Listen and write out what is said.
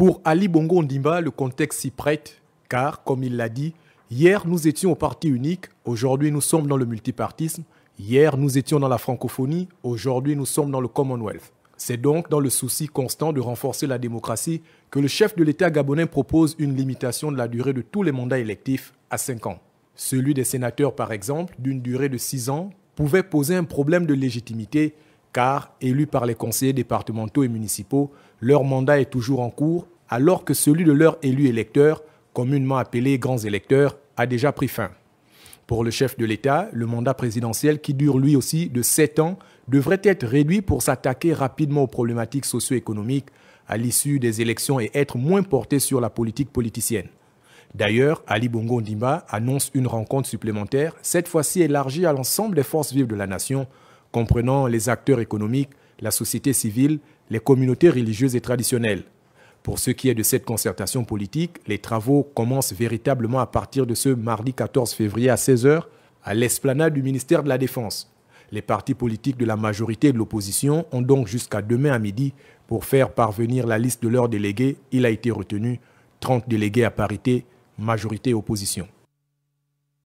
Pour Ali Bongo Ndimba, le contexte s'y prête, car, comme il l'a dit, hier nous étions au parti unique, aujourd'hui nous sommes dans le multipartisme, hier nous étions dans la francophonie, aujourd'hui nous sommes dans le Commonwealth. C'est donc dans le souci constant de renforcer la démocratie que le chef de l'État gabonais propose une limitation de la durée de tous les mandats électifs à 5 ans. Celui des sénateurs, par exemple, d'une durée de 6 ans, pouvait poser un problème de légitimité car élus par les conseillers départementaux et municipaux, leur mandat est toujours en cours, alors que celui de leur élu électeur, communément appelé « grands électeurs, a déjà pris fin. Pour le chef de l'État, le mandat présidentiel, qui dure lui aussi de 7 ans, devrait être réduit pour s'attaquer rapidement aux problématiques socio-économiques à l'issue des élections et être moins porté sur la politique politicienne. D'ailleurs, Ali Bongo Ndimba annonce une rencontre supplémentaire, cette fois-ci élargie à l'ensemble des forces vives de la nation, comprenant les acteurs économiques, la société civile, les communautés religieuses et traditionnelles. Pour ce qui est de cette concertation politique, les travaux commencent véritablement à partir de ce mardi 14 février à 16h à l'esplanade du ministère de la Défense. Les partis politiques de la majorité et de l'opposition ont donc jusqu'à demain à midi pour faire parvenir la liste de leurs délégués. Il a été retenu 30 délégués à parité, majorité opposition.